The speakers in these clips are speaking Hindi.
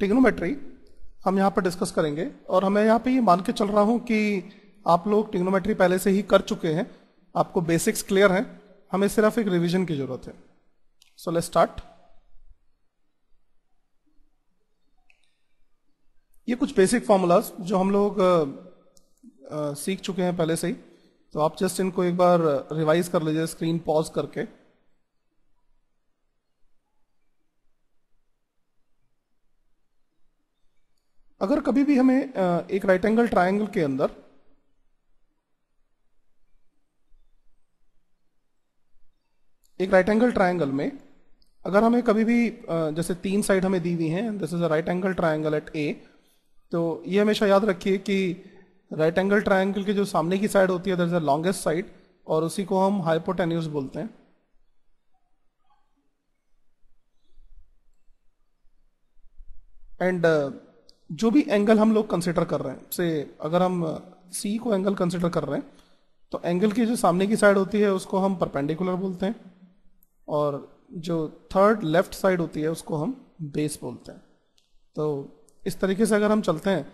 टिग्नोमेट्री हम यहाँ पर डिस्कस करेंगे और हमें यहाँ पे ये मान के चल रहा हूँ कि आप लोग टिग्नोमेट्री पहले से ही कर चुके हैं आपको बेसिक्स क्लियर हैं हमें सिर्फ एक रिविजन की जरूरत है सो लेट स्टार्ट ये कुछ बेसिक फार्मूलाज जो हम लोग आ, आ, सीख चुके हैं पहले से ही तो आप जस्ट इनको एक बार रिवाइज कर लीजिए स्क्रीन पॉज करके अगर कभी भी हमें एक राइट एंगल ट्राइंगल के अंदर एक राइट एंगल ट्राइंगल में अगर हमें कभी भी जैसे तीन साइड हमें दी हुई हैं this is a right angle triangle at A तो ये हमेशा याद रखिए कि राइट एंगल ट्राइंगल के जो सामने की साइड होती है there is a longest side और उसी को हम हाइपोटेन्यूज बोलते हैं एंड जो भी एंगल हम लोग कंसिडर कर रहे हैं से अगर हम सी uh, को एंगल कंसिडर कर रहे हैं तो एंगल की जो सामने की साइड होती है उसको हम परपेंडिकुलर बोलते हैं और जो थर्ड लेफ्ट साइड होती है उसको हम बेस बोलते हैं तो इस तरीके से अगर हम चलते हैं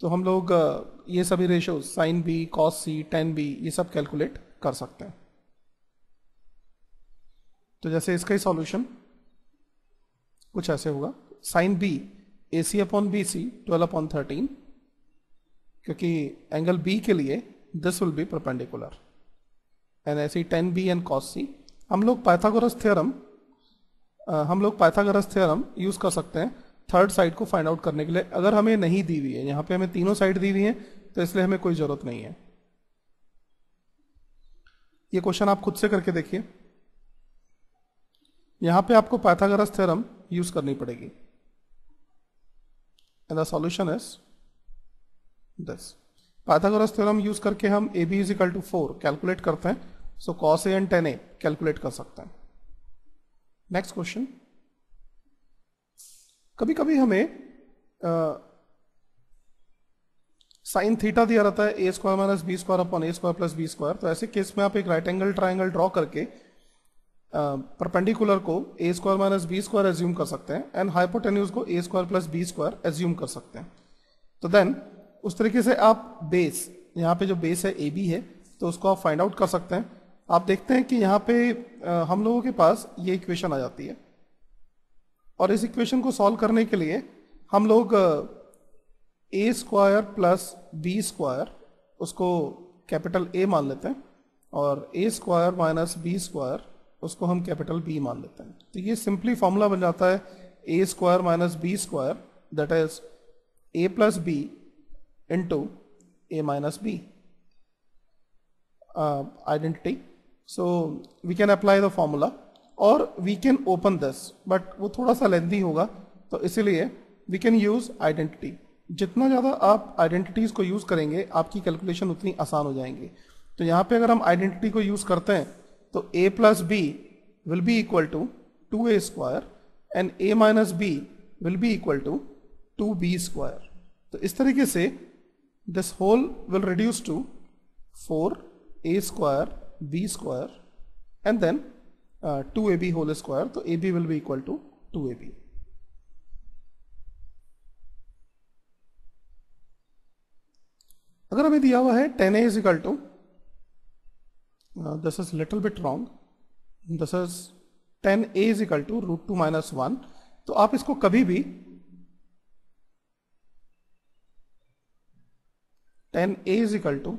तो हम लोग uh, ये सभी ratio sine B cos C tan B ये सब कैलकुलेट कर सकते हैं तो जैसे इसका ही सॉल्यूशन कुछ ऐसे होगा sine B A C upon B C twelve upon thirteen क्योंकि एंगल बी के लिए this will be perpendicular and ऐसी tan B and cos C हम लोग पाइथागोरस थ्योरम हम लोग पाइथागोरस थ्योरम यूज कर सकते हैं थर्ड साइड को फाइंड आउट करने के लिए अगर हमें नहीं दी हुई है यहाँ पे हमें तीनों साइड दी हुई है तो इसलिए हमें कोई जरूरत नहीं है ये क्वेश्चन आप खुद से करके देखिए यहां पे आपको पाइथागोरस थ्योरम यूज करनी पड़ेगी and the solution is this Pythagoras theorem use करके हम A B is equal to four calculate करते हैं so cos A and tan A calculate कर सकते हैं नेक्स्ट क्वेश्चन कभी कभी हमें साइन थीटा दिया रहता है A square minus B square upon A square plus B square तो ऐसे केस में आप एक राइट एंगल ट्राइंगल ड्रॉ करके परपेंडिकुलर को A square minus B square assume कर सकते हैं एंड हाइपोटेन्यूज को A square plus B square assume कर सकते हैं तो देन उस तरीके से आप बेस यहाँ पे जो बेस है ए बी है तो उसको आप फाइंड आउट कर सकते हैं आप देखते हैं कि यहाँ पे हम लोगों के पास ये इक्वेशन आ जाती है और इस इक्वेशन को सॉल्व करने के लिए हम लोग A square plus B square उसको कैपिटल ए मान लेते हैं और A square minus B square उसको हम कैपिटल बी मान लेते हैं तो ये सिंपली फॉर्मूला बन जाता है A square minus B square that is A plus B into A minus B identity so we can apply the formula और we can open this but वो थोड़ा सा लेंदी होगा तो इसीलिए वी कैन यूज आइडेंटिटी जितना ज़्यादा आप आइडेंटिटीज़ को यूज़ करेंगे आपकी कैलकुलेशन उतनी आसान हो जाएंगी तो यहाँ पे अगर हम आइडेंटिटी को यूज़ करते हैं तो A plus B will be equal to two A square and A minus B will be equal to two B square तो इस तरीके से this whole will reduce to four A square B square and then two A B whole square तो A B will be equal to two A B अगर हमें दिया हुआ है tan A is equal to uh, this is little bit wrong this is 10 a is equal to root 2 minus 1 तो आप इसको कभी भी 10 a is equal to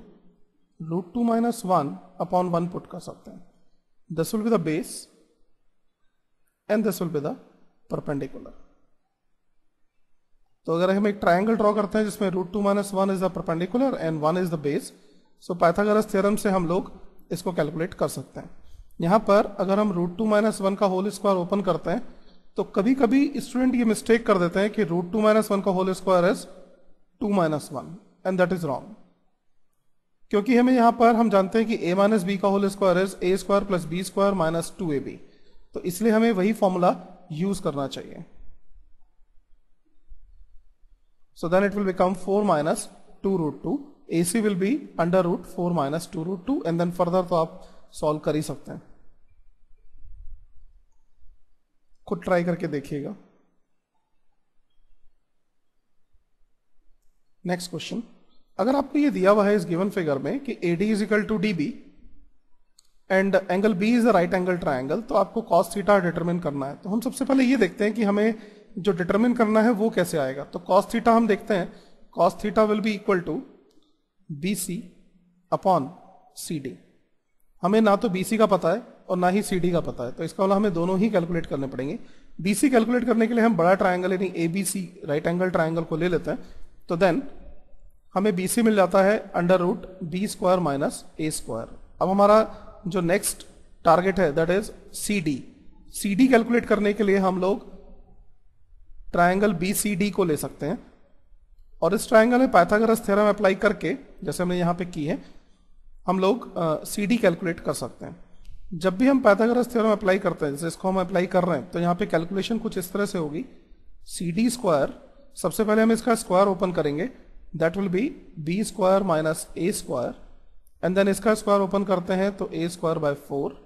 root 2 minus 1 upon 1 put कर सकते हैं this will be the base and this will be the perpendicular तो अगर हम एक ट्राइंगल ड्रॉ करते हैं जिसमें root two minus one is the perpendicular and one is the base so Pythagoras theorem से हम लोग इसको कैलकुलेट कर सकते हैं यहाँ पर अगर हम रूट टू माइनस वन का होल स्क्वायर ओपन करते हैं तो कभी कभी स्टूडेंट ये मिस्टेक कर देते हैं कि रूट टू माइनस वन का whole square is two minus one and that is wrong क्योंकि हमें यहाँ पर हम जानते हैं कि ए माइनस बी का whole square is a square plus B square minus two A B तो इसलिए हमें वही फॉर्मूला यूज करना चाहिए so then it will become four minus two root two AC will be under root 4 minus 2 root 2 and then further तो आप solve कर ही सकते हैं खुद ट्राई करके देखिएगा नेक्स्ट क्वेश्चन अगर आपको ये दिया हुआ है इस गिवन फिगर में कि AD D is equal to D B and angle B is the right angle triangle तो आपको कॉस थीटा डिटरमिन करना है तो हम सबसे पहले ये देखते हैं कि हमें जो डिटरमिन करना है वो कैसे आएगा तो कॉस थीटा हम देखते हैं cos theta will be equal to B C upon C D हमें ना तो बी सी का पता है और ना ही सी डी का पता है तो इसका वाला हमें दोनों ही कैलकुलेट करने पड़ेंगे बी सी कैलकुलेट करने के लिए हम बड़ा ट्राइंगल यानी A B C right angle triangle को ले लेते हैं तो देन हमें बी सी मिल जाता है under root B square minus ए स्क्वायर अब हमारा जो नेक्स्ट टारगेट है that is C D C D calculate करने के लिए हम लोग ट्राइंगल बी सी डी को ले सकते हैं और इस ट्राइंगल में पाइथागोरस थ्योरम अप्लाई करके जैसे हमने यहाँ पे की है हम लोग सी डी कैलकुलेट कर सकते हैं जब भी हम पाइथागोरस थ्योरम अप्लाई करते हैं जैसे इसको हम अप्लाई कर रहे हैं तो यहाँ पे कैलकुलेशन कुछ इस तरह से होगी सी डी स्क्वायर सबसे पहले हम इसका स्क्वायर ओपन करेंगे that will be b square minus A square and then इसका स्क्वायर ओपन करते हैं तो ए स्क्वायर बाय फोर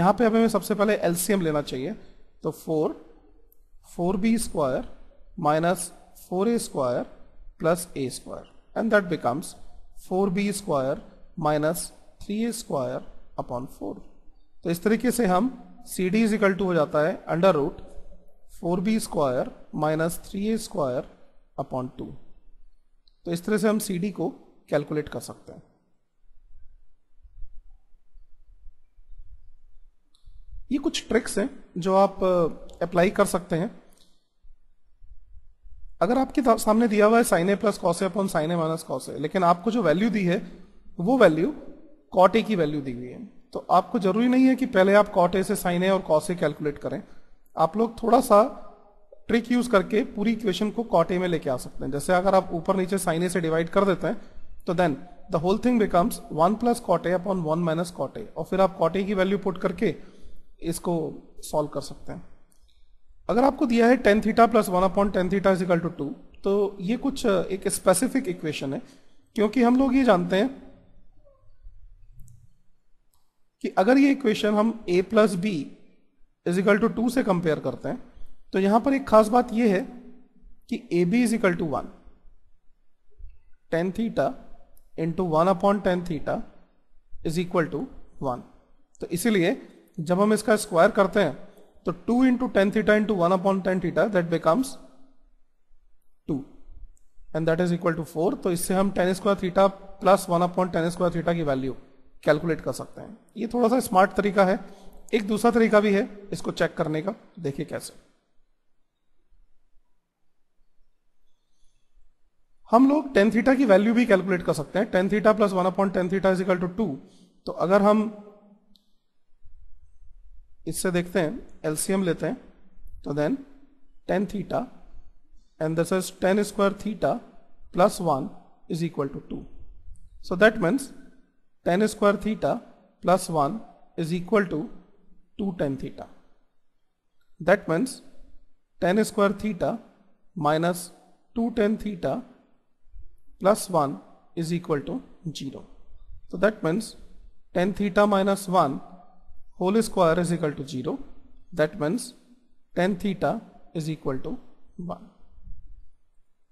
यहाँ पे हमें सबसे पहले एलसीएम लेना चाहिए तो four four b square minus four A square plus a square and that becomes 4b square minus 3a square upon four तो इस तरीके से हम C D is equal to हो जाता है under root four b square minus three a square upon two तो इस तरह से हम सी डी को कैलकुलेट कर सकते हैं ये कुछ ट्रिक्स हैं जो आप अप्लाई कर सकते हैं अगर आपके सामने दिया हुआ है sine A plus cos A upon sine A minus cos A लेकिन आपको जो वैल्यू दी है वो वैल्यू कॉट ए की वैल्यू दी हुई है तो आपको जरूरी नहीं है कि पहले आप कॉट ए से साइन ए और कॉस ए कैलकुलेट करें आप लोग थोड़ा सा ट्रिक यूज करके पूरी इक्वेशन को कॉट ए में लेके आ सकते हैं जैसे अगर आप ऊपर नीचे साइन ए से डिवाइड कर देते हैं तो then the whole thing becomes one plus cot A upon one minus cot A और फिर आप कॉट ए की वैल्यू पुट करके इसको सॉल्व कर सकते हैं अगर आपको दिया है tan theta plus one upon tan theta is equal to two तो ये कुछ एक स्पेसिफिक इक्वेशन है क्योंकि हम लोग ये जानते हैं कि अगर ये इक्वेशन हम a plus B is equal to two से कंपेयर करते हैं तो यहां पर एक खास बात यह है कि a b is equal to one tan theta into one upon tan theta is equal to one तो इसीलिए जब हम इसका स्क्वायर करते हैं तो two into tan theta into one upon tan theta that becomes two and that is equal to four तो इससे हम tan square theta plus one upon tan square theta की वैल्यू कैलकुलेट कर सकते हैं ये थोड़ा सा स्मार्ट तरीका है एक दूसरा तरीका भी है इसको चेक करने का देखिए कैसे हम लोग टेन थीटा की वैल्यू भी कैलकुलेट कर सकते हैं tan theta plus one upon tan theta is equal to two तो अगर हम इससे देखते हैं एलसीएम लेते हैं तो then tan theta and this is tan square theta plus one is equal to two so that means tan square theta plus one is equal to two tan theta that means tan square theta minus two tan theta plus one is equal to zero so that means tan theta minus one whole square is equal to zero that means tan theta is equal to one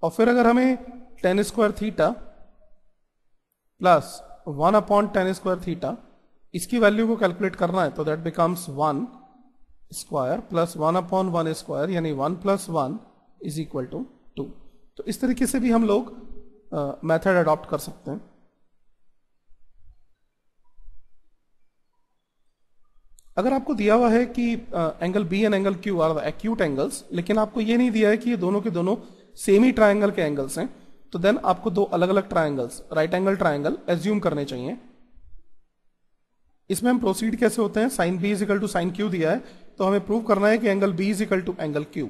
और फिर अगर हमें tan square theta plus one upon tan square theta इसकी वैल्यू को कैलकुलेट करना है तो that becomes one square plus one upon one square यानी one plus one is equal to two तो इस तरीके से भी हम लोग मेथड uh, अडॉप्ट कर सकते हैं अगर आपको दिया हुआ है कि angle B and angle Q are acute angles लेकिन आपको ये नहीं दिया है कि ये दोनों के दोनों सेम ही ट्राइंगल के एंगल्स हैं तो देन आपको दो अलग अलग triangles right angle triangle assume करने चाहिए इसमें हम प्रोसीड कैसे होते हैं sine B is equal to sine Q दिया है तो हमें प्रूव करना है कि angle B is equal to angle Q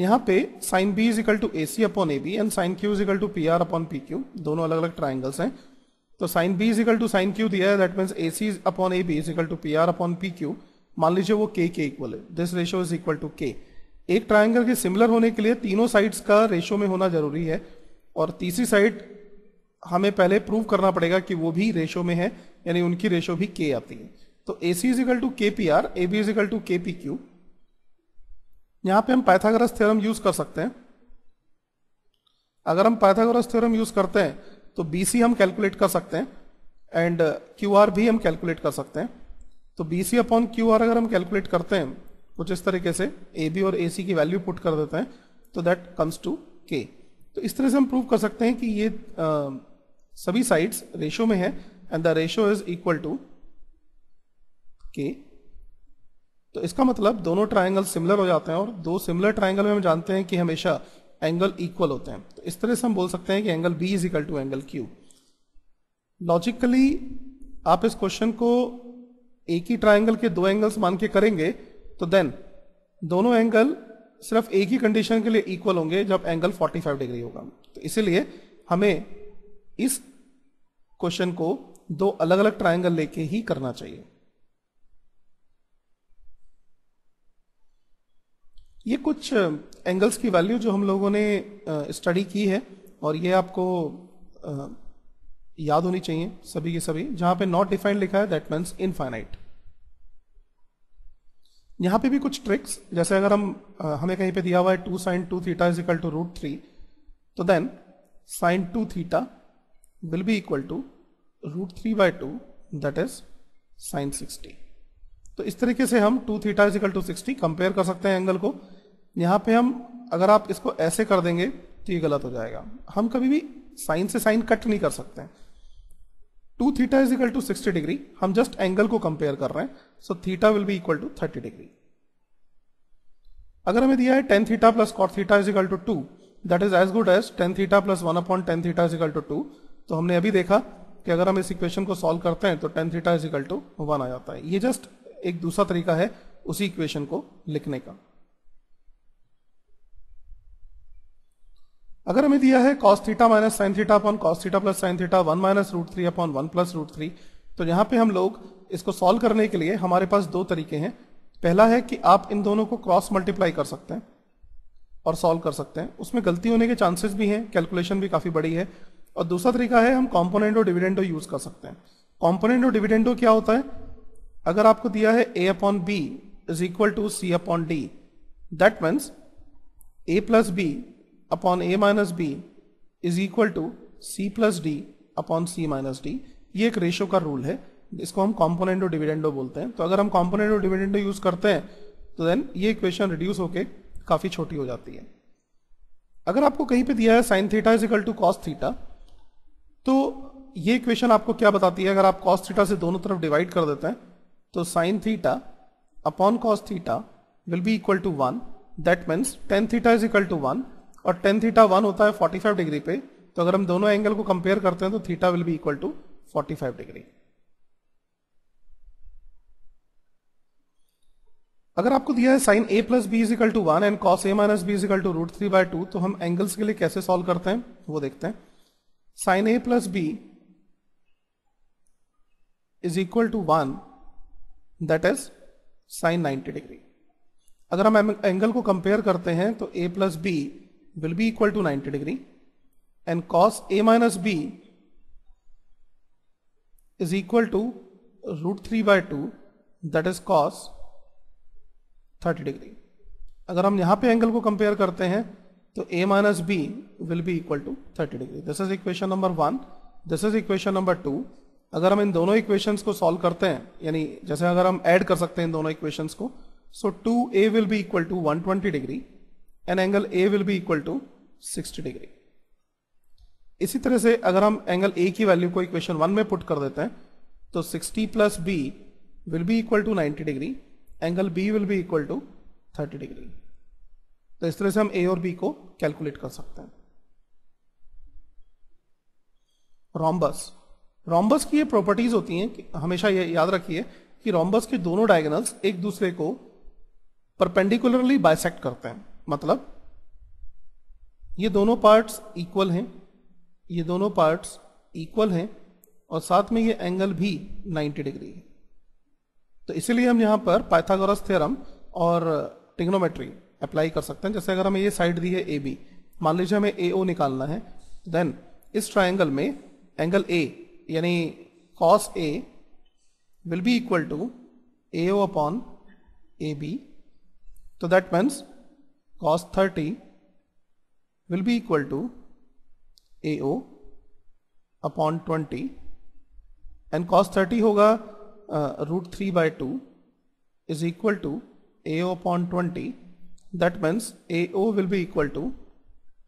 यहाँ पे sine B is equal to A C upon A B and sine Q is equal to P R upon P Q दोनों अलग अलग ट्राइंगल्स हैं तो sine B is equal to sine Q दिया है that means A C upon A B is equal to P R upon P Q मान लीजिए वो के के इक्वल है this ratio is equal to K एक ट्राइंगल के सिमिलर होने के लिए तीनों साइड्स का रेशो में होना जरूरी है और तीसरी साइड हमें पहले प्रूव करना पड़ेगा कि वो भी रेशो में है यानी उनकी रेशो भी के आती है तो A C is equal to K P R A B is equal to K P Q यहां पे हम पाइथागोरस थ्योरम यूज कर सकते हैं अगर हम पाइथागोरस थ्योरम यूज करते हैं तो BC हम कैलकुलेट कर सकते हैं एंड क्यू आर भी हम कैलकुलेट कर सकते हैं तो सी अपॉन क्यू आर अगर हम कैलकुलेट करते हैं कुछ इस तरीके से ए बी और ए सी की वैल्यू पुट कर देते हैं तो दैट कम्स टू के तो इस तरह से हम प्रूव कर सकते हैं कि ये uh, सभी साइड्स रेशो में है and the ratio is equal to K तो इसका मतलब दोनों ट्रायंगल सिमिलर हो जाते हैं और दो सिमिलर ट्रायंगल में हम जानते हैं कि हमेशा एंगल इक्वल होते हैं तो इस तरह से हम बोल सकते हैं कि angle B is equal to angle Q logically आप इस क्वेश्चन को एक ही ट्राइंगल के दो एंगल्स मान के करेंगे तो देन दोनों एंगल सिर्फ एक ही कंडीशन के लिए इक्वल होंगे जब एंगल 45 डिग्री होगा तो इसीलिए हमें इस क्वेश्चन को दो अलग अलग ट्राइंगल लेके ही करना चाहिए ये कुछ एंगल्स की वैल्यू जो हम लोगों ने स्टडी की है और ये आपको याद होनी चाहिए सभी के सभी जहां पे नॉट डिफाइंड लिखा है दैट मीन्स इनफाइनाइट यहां पे भी कुछ ट्रिक्स जैसे अगर हम हमें कहीं पे दिया हुआ है two sine two theta is equal to root three so then sine two theta will be equal to root three by two that is sine sixty तो इस तरीके से हम two theta is equal to sixty compare कर सकते हैं एंगल को यहाँ पे हम अगर आप इसको ऐसे कर देंगे तो ये गलत हो जाएगा हम कभी भी साइन से साइन कट नहीं कर सकते हैं two theta is equal to sixty degree हम जस्ट एंगल को कंपेयर कर रहे हैं so theta will be equal to thirty degree अगर हमें दिया है tan theta plus cot theta is equal to two that is as good as tan theta plus one upon tan theta is equal to two तो हमने अभी देखा कि अगर हम इस इक्वेशन को सॉल्व करते हैं तो tan theta is equal to one आ जाता है ये जस्ट एक दूसरा तरीका है उसी इक्वेशन को लिखने का अगर हमें दिया है cos theta minus sine theta upon cos theta plus sine theta one minus root three upon one plus root three तो यहाँ पे हम लोग इसको सॉल्व करने के लिए हमारे पास दो तरीके हैं पहला है कि आप इन दोनों को क्रॉस मल्टीप्लाई कर सकते हैं और सॉल्व कर सकते हैं उसमें गलती होने के चांसेस भी हैं कैलकुलेशन भी काफ़ी बड़ी है और दूसरा तरीका है हम कॉम्पोनेंट और डिविडेंडो यूज़ कर सकते हैं कॉम्पोनेंट और डिविडेंडो क्या होता है अगर आपको दिया है a upon b is equal to c upon d that means a plus b upon a minus b is equal to c plus d upon c minus d ये एक रेशो का रूल है इसको हम और डिविडेंडो बोलते हैं तो अगर हम और डिविडेंडो यूज करते हैं तो देन ये इक्वेशन रिड्यूस होकर काफी छोटी हो जाती है अगर आपको कहीं पे दिया है sine theta is equal to cos theta तो ये इक्वेशन आपको क्या बताती है अगर आप कॉस थीटा से दोनों तरफ डिवाइड कर देते हैं तो sine theta upon cos theta will be equal to one that means tan theta is equal to one और टेन थीटा वन होता है फाइव डिग्री पे तो अगर हम दोनों एंगल को कंपेयर करते हैं तो theta will be equal to five degree अगर आपको दिया है sine A plus B is equal to one and cos A minus B is equal to root three by two तो हम एंगल्स के लिए कैसे सॉल्व करते हैं वो देखते हैं sine A plus B is equal to one that is sine ninety degree अगर हम एंगल को कंपेयर करते हैं तो A plus B will be equal to 90 degree and cos a minus b is equal to root 3 by 2 that is cos 30 degree अगर हम यहां पे एंगल को कंपेयर करते हैं तो a minus B will be equal to 30 degree this is equation number one this is equation number two अगर हम इन दोनों इक्वेशंस को सॉल्व करते हैं यानी जैसे अगर हम ऐड कर सकते हैं इन दोनों इक्वेशंस को so two A will be equal to 120 degree and angle A will be equal to 60 degree इसी तरह से अगर हम एंगल ए की वैल्यू को इक्वेशन वन में पुट कर देते हैं तो 60 plus B will be equal to 90 degree angle B will be equal to 30 degree तो इस तरह से हम ए और बी को कैलकुलेट कर सकते हैं रॉम्बस रॉम्बस की ये प्रॉपर्टीज होती हैं कि हमेशा ये याद रखिए कि रॉम्बस के दोनों डायगनल्स एक दूसरे को परपेंडिकुलरली बाइसेक्ट करते हैं मतलब ये दोनों पार्ट्स इक्वल हैं ये दोनों पार्ट्स इक्वल हैं और साथ में ये एंगल भी 90 डिग्री है तो इसीलिए हम यहाँ पर पाइथागोरस थ्योरम और टिग्नोमेट्री अप्लाई कर सकते हैं जैसे अगर हमें ये साइड दी है ए बी मान लीजिए हमें ए ओ निकालना है देन इस ट्राइंगल में एंगल ए यानी cos A will be equal to A O upon A B तो that means cos 30 will be equal to AO upon 20 and cos 30 होगा root three by two is equal to A O upon twenty that means A O will be equal to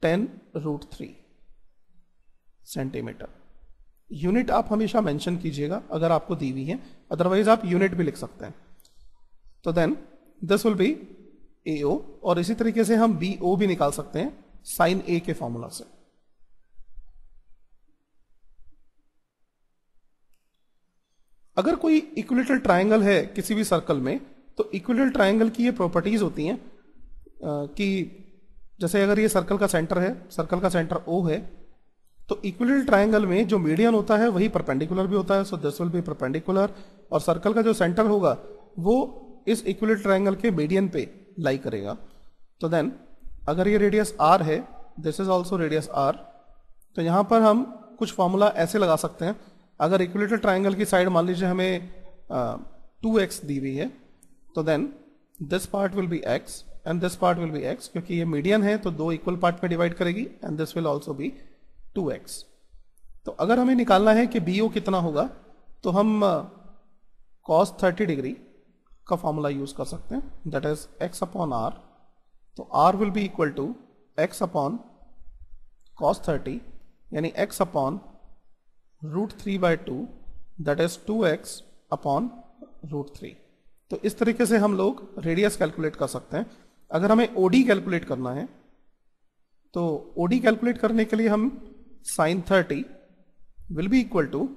ten root three centimetre unit आप हमेशा मेंशन कीजिएगा अगर आपको दी हुई है अदरवाइज आप यूनिट भी लिख सकते हैं तो then this will be A O और इसी तरीके से हम बी ओ भी निकाल सकते हैं साइन ए के फॉर्मूला से अगर कोई इक्विलेटरल ट्रायंगल है किसी भी सर्कल में तो इक्विलेटरल ट्रायंगल की ये प्रॉपर्टीज होती हैं कि जैसे अगर ये सर्कल का सेंटर है सर्कल का सेंटर ओ है तो इक्विलेटरल ट्रायंगल में जो मीडियन होता है वही परपेंडिकुलर भी होता है so this will be perpendicular और सर्कल का जो सेंटर होगा वो इस इक्विलेटरल ट्रायंगल के मीडियन पे लाई करेगा तो देन अगर ये रेडियस आर है this is also radius R तो यहाँ पर हम कुछ फार्मूला ऐसे लगा सकते हैं अगर इक्विलेटर ट्राइंगल की साइड मान लीजिए हमें टू एक्स दी हुई है तो then this part will be x and this part will be x क्योंकि ये मीडियन है तो दो इक्वल पार्ट में डिवाइड करेगी and this will also be two x तो अगर हमें निकालना है कि बी ओ कितना होगा तो हम कॉस थर्टी डिग्री का फॉर्मूला यूज कर सकते हैं that is x upon r तो r will be equal to x upon cos thirty यानी x upon root three by two that is two x upon root three तो इस तरीके से हम लोग रेडियस कैलकुलेट कर सकते हैं अगर हमें ओडी कैलकुलेट करना है तो ओडी कैलकुलेट करने के लिए हम sine thirty will be equal to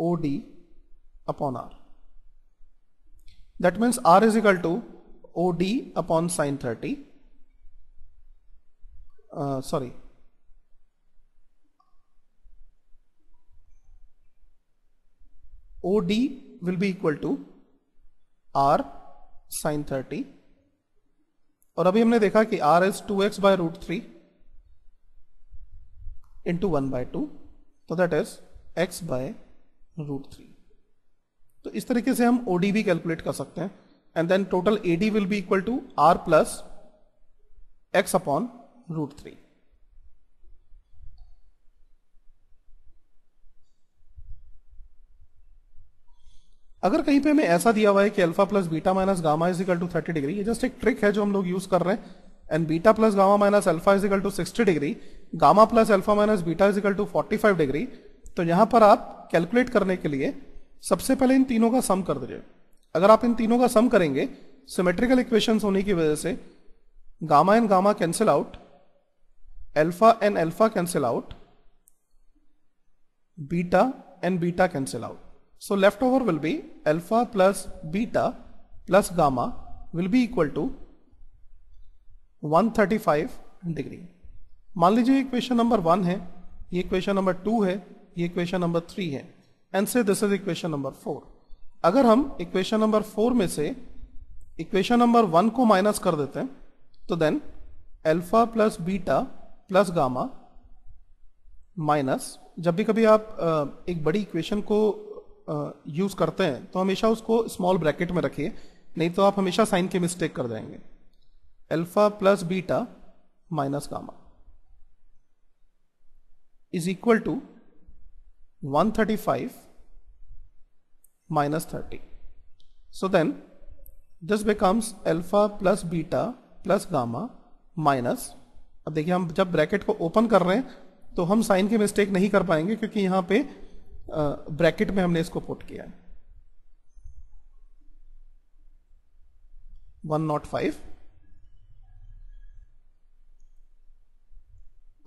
O D upon R That means R is equal to OD upon sine 30. Uh, sorry. OD will be equal to R sine 30 और अभी हमने देखा कि R is 2x by root three into one by two. So that is x by root 3 तो इस तरीके से हम ओडी भी कैलकुलेट कर सकते हैं and then total AD will be equal to R plus x upon root three अगर कहीं पे हमें ऐसा दिया हुआ है कि alpha plus beta minus gamma is equal to thirty degree ये जस्ट एक ट्रिक है जो हम लोग यूज कर रहे हैं and beta plus gamma minus alpha is equal to sixty degree gamma plus alpha minus beta is equal to forty five degree तो यहां पर आप कैलकुलेट करने के लिए सबसे पहले इन तीनों का सम कर दीजिए अगर आप इन तीनों का सम करेंगे सिमेट्रिकल इक्वेशंस होने की वजह से gamma and gamma cancel out alpha and alpha cancel out beta and beta cancel out so left over will be alpha plus beta plus gamma will be equal to 135 degree मान लीजिए इक्वेशन नंबर वन है ये इक्वेशन नंबर टू है ये इक्वेशन नंबर थ्री है एंड से this is equation number four अगर हम इक्वेशन नंबर फोर में से इक्वेशन नंबर वन को माइनस कर देते हैं तो then alpha plus beta plus gamma minus जब भी कभी आप एक बड़ी इक्वेशन को यूज करते हैं तो हमेशा उसको स्मॉल ब्रैकेट में रखिए नहीं तो आप हमेशा साइन के मिस्टेक कर जाएंगे alpha plus beta minus gamma is equal to 135 minus 30. So then this becomes alpha plus beta plus gamma minus अब देखिए हम जब ब्रैकेट को ओपन कर रहे हैं तो हम साइन की मिस्टेक नहीं कर पाएंगे क्योंकि यहां पे ब्रैकेट में हमने इसको पुट किया है 105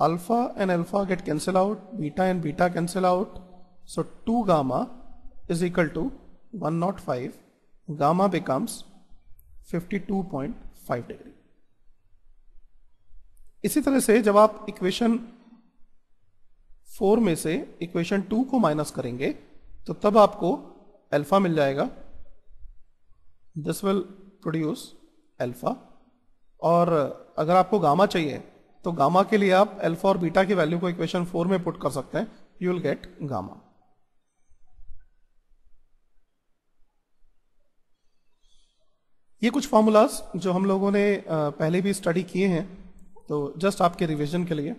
alpha and alpha get cancel out, beta and beta cancel out. So 2 gamma is equal to 105. Gamma becomes 52.5 degree इसी तरह से जब आप इक्वेशन फोर में से इक्वेशन टू को माइनस करेंगे तो तब आपको अल्फा मिल जाएगा दिस विल प्रोड्यूस अल्फा और अगर आपको गामा चाहिए तो गामा के लिए आप एल्फा और बीटा की वैल्यू को इक्वेशन फोर में पुट कर सकते हैं यू विल गेट गामा ये कुछ फॉर्मूलाज जो हम लोगों ने पहले भी स्टडी किए हैं तो जस्ट आपके रिवीजन के लिए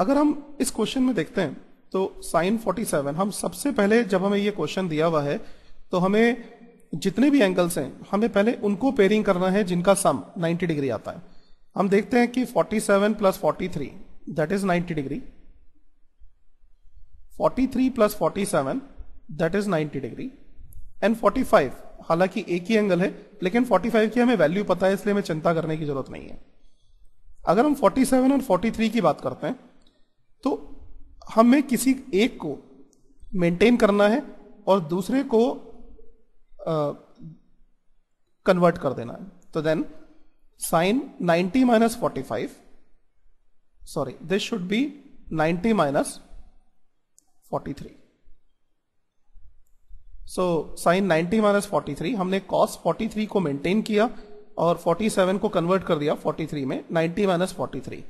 अगर हम इस क्वेश्चन में देखते हैं तो साइन 47 हम सबसे पहले जब हमें ये क्वेश्चन दिया हुआ है तो हमें जितने भी एंगल्स हैं हमें पहले उनको पेयरिंग करना है जिनका सम 90 डिग्री आता है हम देखते हैं कि 47 seven plus forty three that is ninety degree 43 three plus forty seven that is ninety degree and 45 हालांकि एक ही एंगल है लेकिन 45 की हमें वैल्यू पता है इसलिए हमें चिंता करने की जरूरत नहीं है अगर हम 47 और 43 की बात करते हैं तो हमें किसी एक को मेंटेन करना है और दूसरे को कन्वर्ट कर देना है तो then sine 90 minus forty five sorry this should be 90 minus 43 so sine 90 minus 43 हमने कॉस 43 को मेंटेन किया और 47 को कन्वर्ट कर दिया 43 में 90 माइनस फोर्टी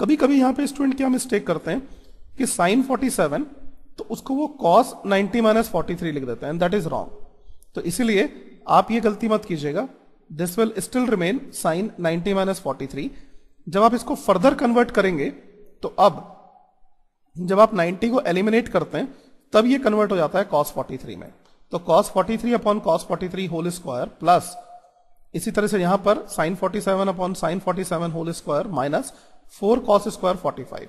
कभी कभी यहां पे स्टूडेंट क्या मिस्टेक करते हैं कि साइन 47 तो उसको वो कॉस 90 माइनस फोर्टी लिख देते हैं दैट इज रॉन्ग तो इसीलिए आप ये गलती मत कीजिएगा this will still remain sine 90 minus forty जब आप इसको फर्दर कन्वर्ट करेंगे तो अब जब आप 90 को एलिमिनेट करते हैं तब ये कन्वर्ट हो जाता है कॉस 43 में तो cos 43 upon cos forty whole square plus इसी तरह से यहां पर sine 47 upon sine forty whole square minus four cos square forty five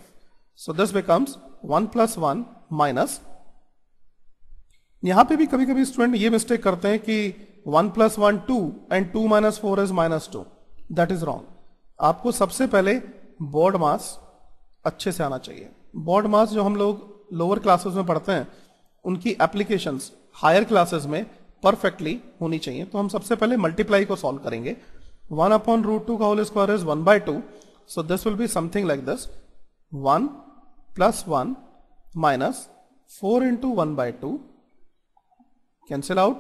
so this becomes one plus one minus यहां पे भी कभी कभी स्टूडेंट ये मिस्टेक करते हैं कि one plus one two and two minus four is minus two that is wrong आपको सबसे पहले बॉर्ड मास अच्छे से आना चाहिए बॉर्ड मास जो हम लोग लोअर क्लासेस में पढ़ते हैं उनकी एप्लीकेशन हायर क्लासेस में परफेक्टली होनी चाहिए तो हम सबसे पहले मल्टीप्लाई को सॉल्व करेंगे वन अपॉन रूट टू का whole square is one by two so this will be something like this one plus one minus four into one by two cancel out.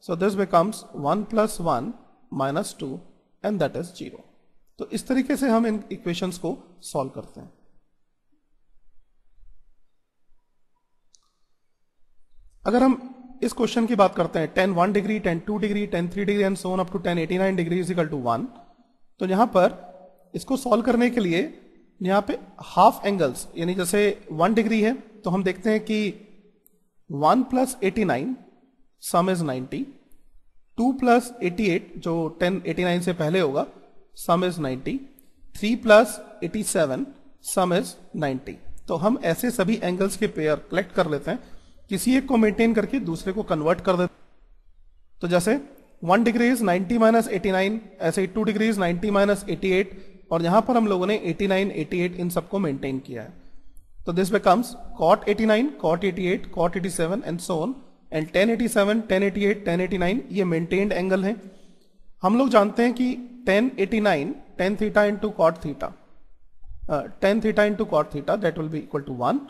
So this becomes 1 plus 1 minus 2 and that is 0. तो इस तरीके से हम इन equations को solve करते हैं अगर हम इस क्वेश्चन की बात करते हैं tan one degree tan two degree tan three degree and so on up to tan eighty nine degree is equal to one तो यहां पर इसको सॉल्व करने के लिए यहां पे हाफ एंगल्स यानी जैसे वन डिग्री है तो हम देखते हैं कि one plus eighty nine sum is 90 2 plus eighty जो 1089 से पहले होगा sum is 90 3 plus eighty sum is 90 तो हम ऐसे सभी एंगल्स के पेयर कलेक्ट कर लेते हैं किसी एक को मेंटेन करके दूसरे को कन्वर्ट कर देते तो जैसे one degree is ninety minus eighty nine ऐसे ही two degree is ninety minus eighty eight और यहां पर हम लोगों ने एटी नाइन एटी एट इन सबको मेंटेन किया है तो this becomes cot eighty nine cot eighty eight cot eighty seven and so on and tan tan eighty eighty seven eight tan eighty nine ये मेंटेन्ड एंगल है हम लोग जानते हैं कि tan eighty nine tan theta into cot theta tan theta into cot theta that will be equal to one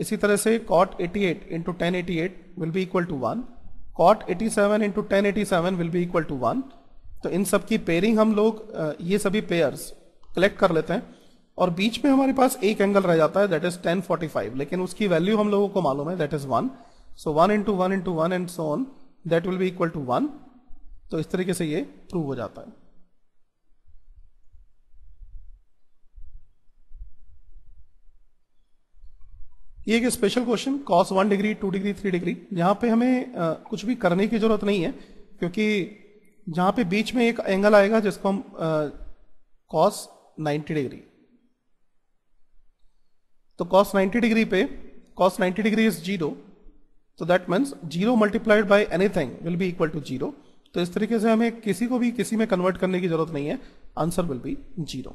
इसी तरह से cot eighty eight into tan eighty eight will be equal to one cot eighty seven into tan will be equal to one तो इन सब की पेयरिंग हम लोग uh, ये सभी पेयर्स कलेक्ट कर लेते हैं और बीच में हमारे पास एक एंगल रह जाता है that is tan forty five लेकिन उसकी वैल्यू हम लोगों को मालूम है that is one so one into one into one and so on that will be equal to one तो इस तरीके से ये प्रूव हो जाता है ये एक special question cos one degree two degree three degree यहां पे हमें आ, कुछ भी करने की जरूरत नहीं है क्योंकि जहां पे बीच में एक एंगल आएगा जिसको हम कॉस नाइन्टी डिग्री तो कॉस नाइन्टी डिग्री पे cos ninety degree is zero so that means zero multiplied एनी थिंग will be equal to zero तो इस तरीके से हमें किसी को भी किसी में कन्वर्ट करने की जरूरत नहीं है आंसर विल बी जीरो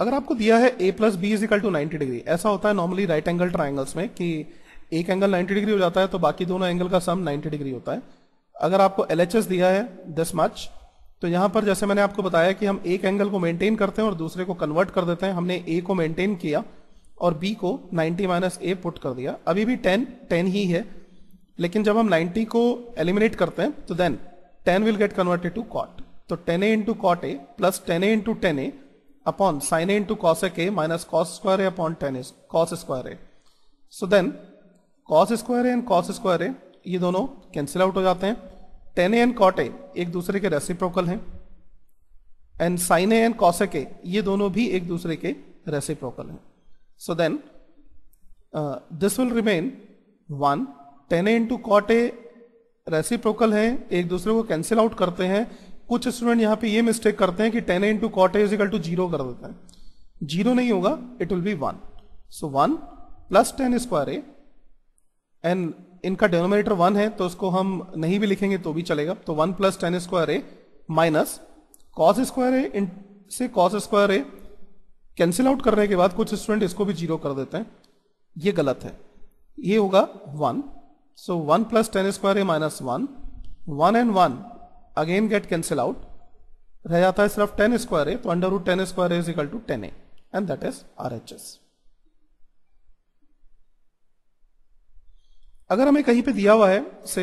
अगर आपको दिया है A plus B is equal to ninety degree ऐसा होता है नॉर्मली राइट एंगल ट्राइंगल्स में कि एक एंगल नाइन्टी डिग्री हो जाता है तो बाकी दोनों एंगल का सम नाइन्टी डिग्री होता है अगर आपको एल दिया है दिस मार्च तो यहां पर जैसे मैंने आपको बताया कि हम एक एंगल को मेंटेन करते हैं और दूसरे को कन्वर्ट कर देते हैं हमने ए को मेंटेन किया और बी को 90 माइनस ए पुट कर दिया अभी भी 10 10 ही है लेकिन जब हम 90 को एलिमिनेट करते हैं तो then 10 will get converted to cot तो tan A into cot A plus tan A into tan A upon sine A into cos A minus cos square A upon tan A cos square A so then cos square A and cos square A ये दोनों कैंसिल आउट हो जाते हैं टेन एंड कॉट ए एक दूसरे के रेसिप्रोकल हैं and sine and cosec A ये दोनों भी एक दूसरे के रेसिप्रोकल हैं so then this will remain one tan A into cot A reciprocal है एक दूसरे को कैंसिल आउट करते हैं कुछ स्टूडेंट यहाँ पे ये मिस्टेक करते हैं कि tan A into cot is equal to zero कर देते हैं जीरो नहीं होगा it will be one so one plus tan square A and इनका डिनोमिनेटर वन है तो उसको हम नहीं भी लिखेंगे तो भी चलेगा तो one plus tan square A minus cos square A से cos square A cancel out करने के बाद कुछ स्टूडेंट इसको भी जीरो कर देते हैं ये गलत है ये होगा one so one plus tan square A minus one one and one again get cancel out रह जाता है सिर्फ टेन स्क्वायर ए तो under root tan square A is equal to tan A and that is R H S अगर हमें कहीं पे दिया हुआ है से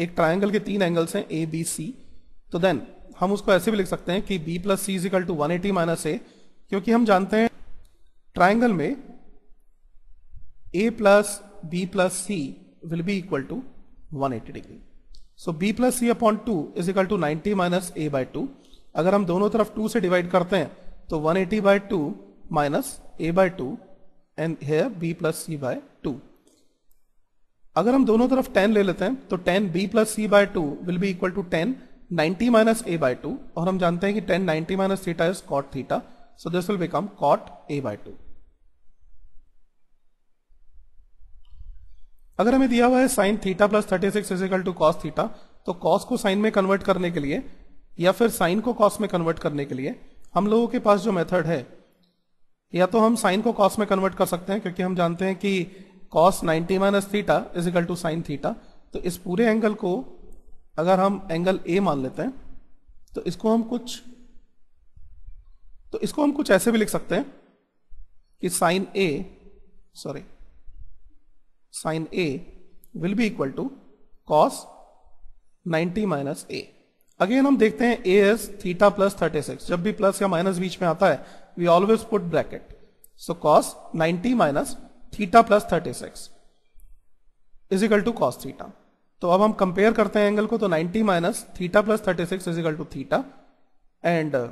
एक ट्राइंगल के तीन एंगल्स हैं ए बी सी तो देन हम उसको ऐसे भी लिख सकते हैं कि B plus C is equal to one eighty minus A क्योंकि हम जानते हैं ट्राइंगल में A plus B plus C will be equal to eighty degree so B plus C upon two is equal to ninety minus A by two अगर हम दोनों तरफ टू से डिवाइड करते हैं तो one eighty by two minus A by two and here B plus C by two अगर हम दोनों तरफ टेन ले लेते हैं तो tan B plus C by two will be equal to tan ninety minus A by two और हम जानते हैं कि tan ninety minus theta is cot theta so this will become cot A by two अगर हमें दिया हुआ है sine theta plus thirty six is equal to cos theta तो कॉस को साइन में कन्वर्ट करने के लिए या फिर साइन को कॉस में कन्वर्ट करने के लिए हम लोगों के पास जो मेथड है या तो हम साइन को कॉस में कन्वर्ट कर सकते हैं क्योंकि हम जानते हैं कि cos ninety minus theta is equal to sine theta तो इस पूरे एंगल को अगर हम एंगल ए मान लेते हैं तो इसको हम कुछ तो इसको हम कुछ ऐसे भी लिख सकते हैं कि sine A sorry sine A will be equal to cos 90 minus A again हम देखते हैं A S theta plus thirty six जब भी प्लस या माइनस बीच में आता है we always put bracket so cos 90 minus theta plus thirty six is equal to cos theta तो अब हम कंपेयर करते हैं एंगल को तो 90 minus theta plus thirty six is equal to theta and uh,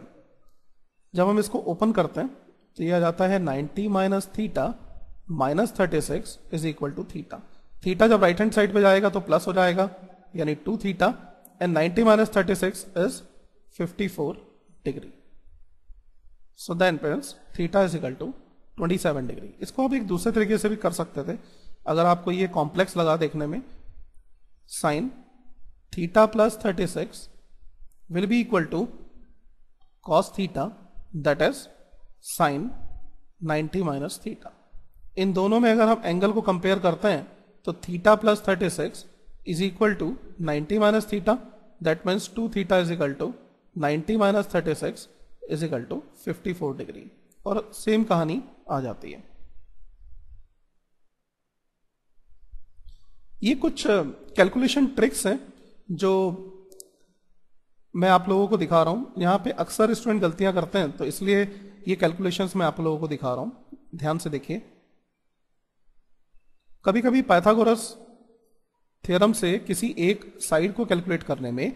जब हम इसको ओपन करते हैं तो यह आ जाता है 90 minus theta minus thirty six is equal to theta theta जब राइट हैंड साइड पे जाएगा तो प्लस हो जाएगा यानी two theta and ninety minus thirty six is fifty four degree so then पेरेंट्स theta is equal to twenty seven degree इसको आप एक दूसरे तरीके से भी कर सकते थे अगर आपको ये कॉम्प्लेक्स लगा देखने में sine theta plus thirty six will be equal to cos theta that is sine ninety minus theta इन दोनों में अगर हम एंगल को कंपेयर करते हैं तो theta plus thirty six is equal to ninety minus theta that means two theta is equal to ninety minus thirty six is equal to fifty four degree और सेम कहानी आ जाती है ये कुछ कैलकुलेशन ट्रिक्स हैं जो मैं आप लोगों को दिखा रहा हूं यहां पे अक्सर स्टूडेंट गलतियां करते हैं तो इसलिए ये कैलकुलेशंस मैं आप लोगों को दिखा रहा हूं ध्यान से देखिए कभी कभी पाइथागोरस थ्योरम से किसी एक साइड को कैलकुलेट करने में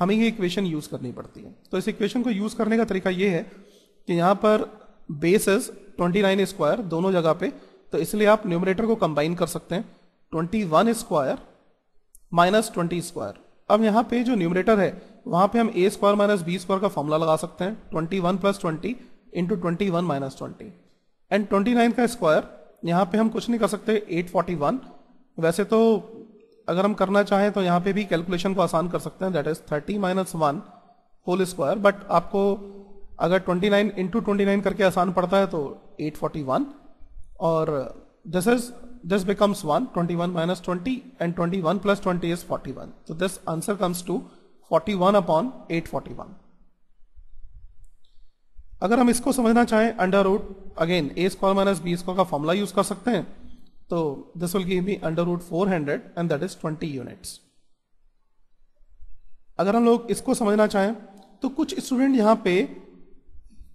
हमें ये इक्वेशन यूज़ करनी पड़ती है तो इस इक्वेशन को यूज़ करने का तरीका यह है कि यहां पर बेस ट्वेंटी 29 स्क्वायर दोनों जगह पे तो इसलिए आप न्यूमरेटर को कंबाइन कर सकते हैं 21 स्क्वायर माइनस ट्वेंटी स्क्वायर अब यहाँ पे जो न्यूमरेटर है वहां पे हम A square minus B square का फॉर्मूला लगा सकते हैं twenty one plus twenty into twenty one minus twenty and twenty nine का स्क्वायर यहाँ पे हम कुछ नहीं कर सकते एट फोर्टी वन वैसे तो अगर हम करना चाहें तो यहाँ पे भी कैलकुलेशन को आसान कर सकते हैं that is thirty minus one whole square but आपको अगर 29 नाइन इंटू ट्वेंटी करके आसान पड़ता है तो 841 और this is this becomes 1 21 minus twenty and 21 plus 20 is 41 so this answer comes to 41 forty one अगर हम इसको समझना चाहें under root again A square minus B square का फॉर्मूला यूज कर सकते हैं तो this will give me under root four hundred and that is twenty units अगर हम लोग इसको समझना चाहें तो कुछ स्टूडेंट यहाँ पे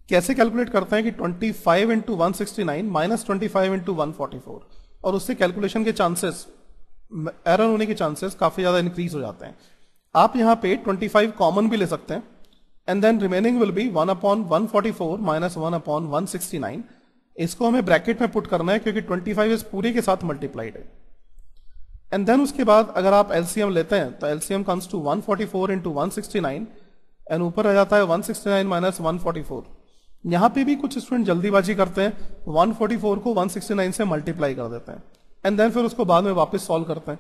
कैसे कैलकुलेट करते हैं कि 25 five into one sixty nine minus twenty five into one forty four और उससे कैलकुलेशन के चांसेस एरर होने के चांसेस काफ़ी ज़्यादा इंक्रीज हो जाते हैं आप यहाँ पे 25 कॉमन भी ले सकते हैं and then remaining will be one upon one forty four minus one upon one sixty nine इसको हमें ब्रैकेट में पुट करना है क्योंकि 25 फाइव इस पूरे के साथ मल्टीप्लाइड है एंड देन उसके बाद अगर आप एलसीएम लेते हैं तो LCM comes to one forty four into one sixty nine and ऊपर आ जाता है one sixty nine minus one forty four यहां पे भी कुछ स्टूडेंट जल्दीबाजी करते हैं 144 को 169 से मल्टीप्लाई कर देते हैं एंड देन फिर उसको बाद में वापस सॉल्व करते हैं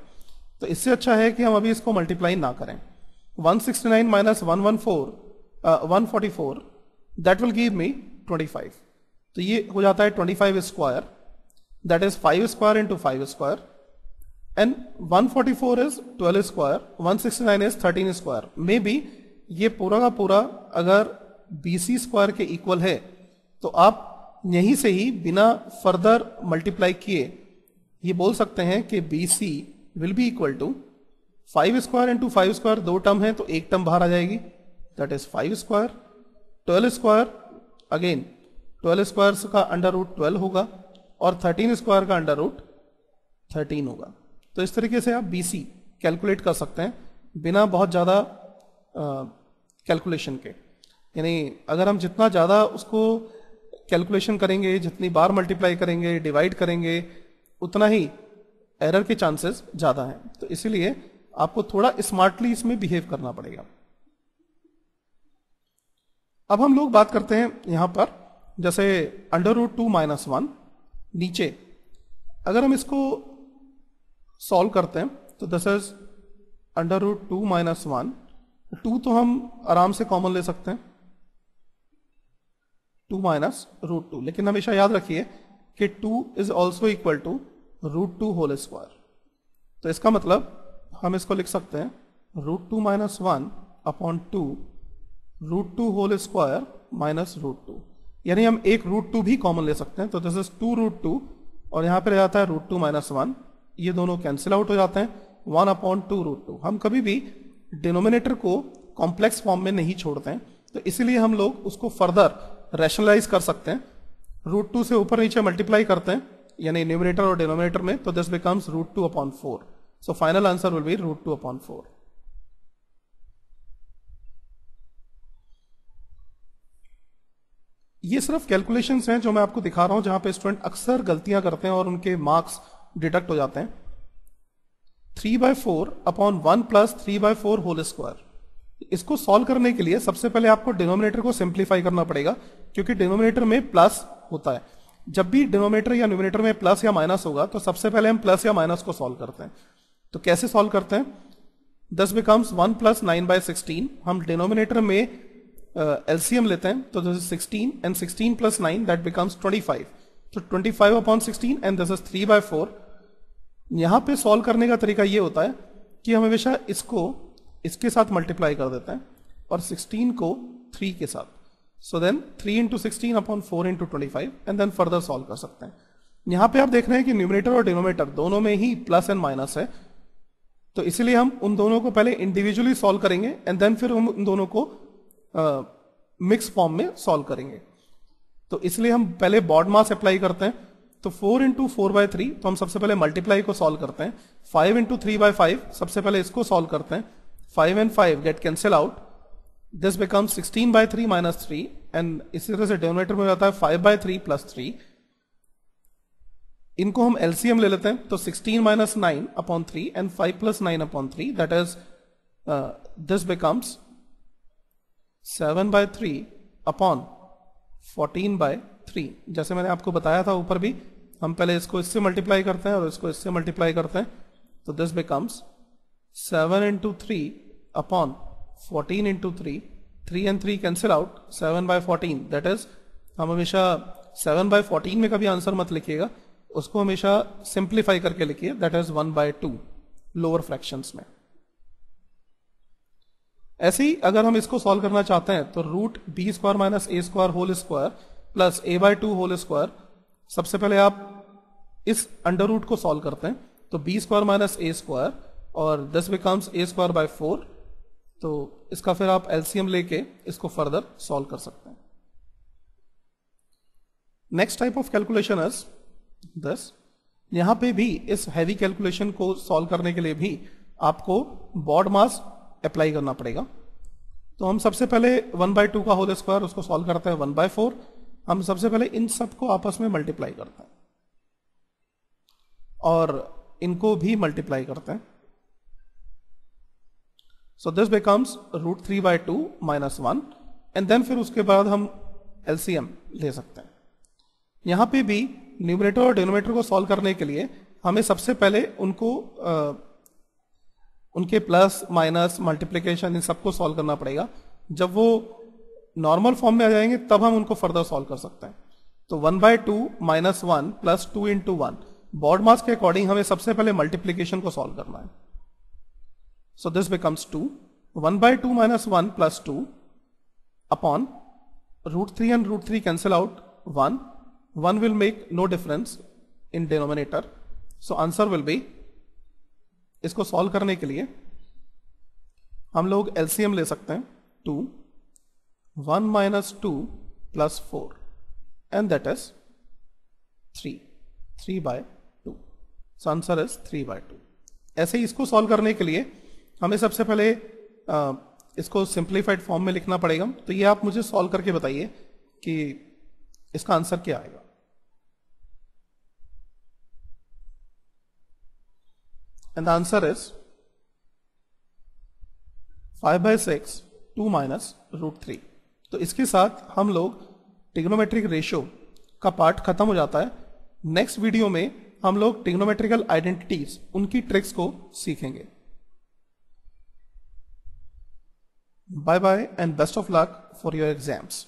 तो इससे अच्छा है कि हम अभी इसको मल्टीप्लाई ना करें 169 sixty nine minus one one four one forty four that will give me 25 तो ये हो जाता है 25 square that is five square into five square and four is twelve square nine is thirteen square may be ये पूरा का पूरा अगर बी सी स्क्वायर के इक्वल है तो आप यहीं से ही बिना फर्दर मल्टीप्लाई किए ये बोल सकते हैं कि B C will be equal to five square into five square दो टर्म है तो एक टर्म बाहर आ जाएगी that is five square twelve square again twelve square का अंडर रूट ट्वेल्व होगा और थर्टीन स्क्वायर का अंडर रूट थर्टीन होगा तो इस तरीके से आप बी सी कैलकुलेट कर सकते हैं बिना बहुत ज़्यादा कैलकुलेशन के यानी अगर हम जितना ज़्यादा उसको कैलकुलेशन करेंगे जितनी बार मल्टीप्लाई करेंगे डिवाइड करेंगे उतना ही एरर के चांसेस ज़्यादा हैं तो इसीलिए आपको थोड़ा स्मार्टली इसमें बिहेव करना पड़ेगा अब हम लोग बात करते हैं यहाँ पर जैसे under root two minus one नीचे अगर हम इसको सॉल्व करते हैं तो this is under root two minus one two तो हम आराम से कॉमन ले सकते हैं टू माइनस रूट टू लेकिन हमेशा याद रखिए कि two is also equal to root two whole square तो इसका मतलब हम इसको लिख सकते हैं root two minus one upon two root two whole square minus root two यानी हम एक रूट टू भी कॉमन ले सकते हैं तो this is two root two और यहाँ पे रह जाता है रूट टू माइनस वन ये दोनों कैंसिल आउट हो जाते हैं one upon two root two हम कभी भी डिनोमिनेटर को कॉम्प्लेक्स फॉर्म में नहीं छोड़ते हैं तो इसीलिए हम लोग उसको फर्दर रैशनलाइज कर सकते हैं रूट टू से ऊपर नीचे मल्टीप्लाई करते हैं यानी न्यूमिनेटर और डिनोमिनेटर में तो this becomes root two upon four so final answer will be root two upon four ये सिर्फ कैलकुलेशन हैं जो मैं आपको दिखा रहा हूं जहां पे स्टूडेंट अक्सर गलतियां करते हैं और उनके मार्क्स डिडक्ट हो जाते हैं three by four upon one plus three by four whole square इसको सॉल्व करने के लिए सबसे पहले आपको डिनोमिनेटर को सिंप्लीफाई करना पड़ेगा क्योंकि डिनोमिनेटर में प्लस होता है जब भी डिनोमिनेटर या न्यूमिनेटर में प्लस या माइनस होगा तो सबसे पहले हम प्लस या माइनस को सॉल्व करते हैं तो कैसे सॉल्व करते हैं this becomes one plus nine by sixteen हम डिनोमिनेटर में एलसीएम uh, लेते हैं तो this is sixteen and sixteen plus nine that becomes twenty five तो twenty five upon sixteen and this is three by four यहां पे सॉल्व करने का तरीका ये होता है कि हम हमेशा इसको इसके साथ मल्टीप्लाई कर देते हैं और 16 को 3 के साथ so then 3 into sixteen upon four into twenty five and then further solve कर सकते हैं यहां पे आप देख रहे हैं कि न्यूमिनेटर और डिनोमेटर दोनों में ही प्लस एंड माइनस है तो इसलिए हम उन दोनों को पहले इंडिविजुअली सॉल्व करेंगे एंड देन फिर हम उन दोनों को मिक्स फॉर्म में सॉल्व करेंगे तो इसलिए हम पहले बॉड मास अप्लाई करते हैं तो four into four by three तो हम सबसे पहले मल्टीप्लाई को सॉल्व करते हैं five into three by five सबसे पहले इसको सॉल्व करते हैं 5 and 5 get cancel out this becomes sixteen by three minus three and इसी तरह से डिनोमीटर में जाता है five by three plus three इनको हम एलसीएम ले लेते हैं तो sixteen minus nine upon three and five plus nine upon three that is this becomes seven by three upon fourteen by three जैसे मैंने आपको बताया था ऊपर भी हम पहले इसको इससे मल्टीप्लाई करते हैं और इसको इससे मल्टीप्लाई करते हैं तो this becomes seven into three upon 14 into 3 3 and 3 cancel out 7 by 14 that is हम हमेशा 7 बाय 14 में कभी आंसर मत लिखिएगा उसको हमेशा सिंप्लीफाई करके लिखिए that is 1 by 2 lower fractions में ऐसे ही अगर हम इसको सॉल्व करना चाहते हैं तो root B square minus A square whole square plus A by two whole square सबसे पहले आप इस अंडर रूट को सॉल्व करते हैं तो बी स्क्वायर माइनस ए स्क्वायर और this becomes A square by four तो इसका फिर आप एलसीएम लेके इसको फर्दर सॉल्व कर सकते हैं next type of calculation is this यहां पे भी इस हैवी कैलकुलेशन को सॉल्व करने के लिए भी आपको बॉड मास अप्लाई करना पड़ेगा तो हम सबसे पहले वन बाय टू का होल स्क्वायर उसको सॉल्व करते हैं वन बाय फोर हम सबसे पहले इन सब को आपस में मल्टीप्लाई करते हैं और इनको भी मल्टीप्लाई करते हैं so this becomes root three by two minus one and then फिर उसके बाद हम एल ले सकते हैं यहाँ पे भी न्यूमिनेटर और डिनोमेटर को सॉल्व करने के लिए हमें सबसे पहले उनको आ, उनके प्लस माइनस मल्टीप्लिकेशन इन सबको सॉल्व करना पड़ेगा जब वो नॉर्मल फॉर्म में आ जाएंगे तब हम उनको फर्दर सॉल्व कर सकते हैं तो one by two minus one plus two into one BODMAS के अकॉर्डिंग हमें सबसे पहले मल्टीप्लीकेशन को सॉल्व करना है So this becomes 2. 1 by 2 minus 1 plus 2 upon root 3 and root 3 cancel out 1. 1 will make no difference in denominator. So answer will be इसको सॉल्व करने के लिए हम लोग एलसीएम ले सकते हैं two one minus two plus four and that is three three by two so answer is three by two ऐसे ही इसको सॉल्व करने के लिए हमें सबसे पहले आ, इसको सिंप्लीफाइड फॉर्म में लिखना पड़ेगा तो ये आप मुझे सॉल्व करके बताइए कि इसका आंसर क्या आएगा and answer is five by six two minus root three तो इसके साथ हम लोग टिग्नोमेट्रिक रेशियो का पार्ट खत्म हो जाता है नेक्स्ट वीडियो में हम लोग टिग्नोमेट्रिकल आइडेंटिटीज उनकी ट्रिक्स को सीखेंगे Bye bye and best of luck for your exams.